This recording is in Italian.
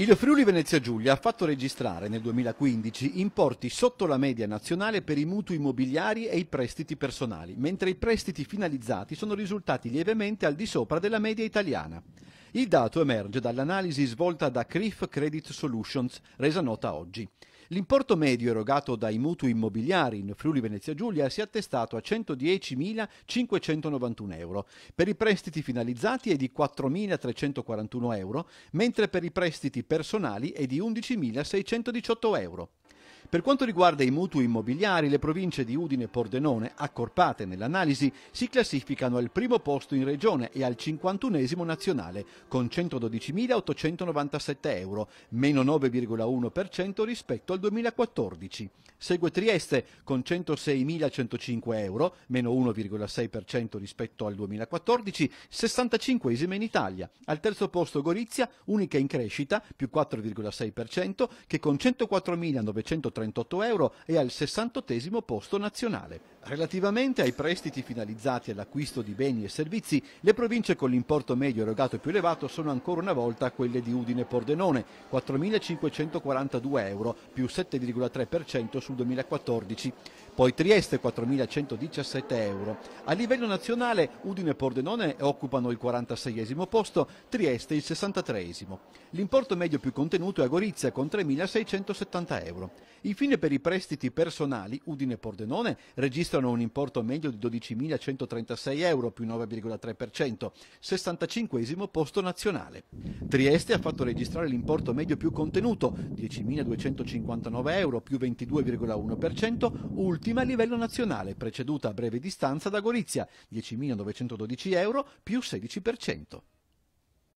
Il Friuli Venezia Giulia ha fatto registrare nel 2015 importi sotto la media nazionale per i mutui immobiliari e i prestiti personali, mentre i prestiti finalizzati sono risultati lievemente al di sopra della media italiana. Il dato emerge dall'analisi svolta da CRIF Credit Solutions, resa nota oggi. L'importo medio erogato dai mutui immobiliari in Friuli Venezia Giulia si è attestato a 110.591 euro, per i prestiti finalizzati è di 4.341 euro, mentre per i prestiti personali è di 11.618 euro. Per quanto riguarda i mutui immobiliari, le province di Udine e Pordenone, accorpate nell'analisi, si classificano al primo posto in regione e al 51 esimo nazionale, con 112.897 euro, meno 9,1% rispetto al 2014. Segue Trieste con 106.105 euro, meno 1,6% rispetto al 2014, 65 in Italia. Al terzo posto Gorizia, unica in crescita, più 4,6%, che con 104.930 38 euro e al 68 posto nazionale. Relativamente ai prestiti finalizzati all'acquisto di beni e servizi, le province con l'importo medio erogato più elevato sono ancora una volta quelle di Udine e Pordenone, 4.542 euro, più 7,3% sul 2014 poi Trieste 4.117 euro. A livello nazionale Udine e Pordenone occupano il 46 posto, Trieste il 63 L'importo medio più contenuto è a Gorizia con 3.670 euro. Infine per i prestiti personali Udine e Pordenone registrano un importo medio di 12.136 euro più 9,3%, 65 posto nazionale. Trieste ha fatto registrare l'importo medio più contenuto, 10.259 euro più 22,1%, ultimo ultima a livello nazionale, preceduta a breve distanza da Gorizia, 10.912 euro più 16%.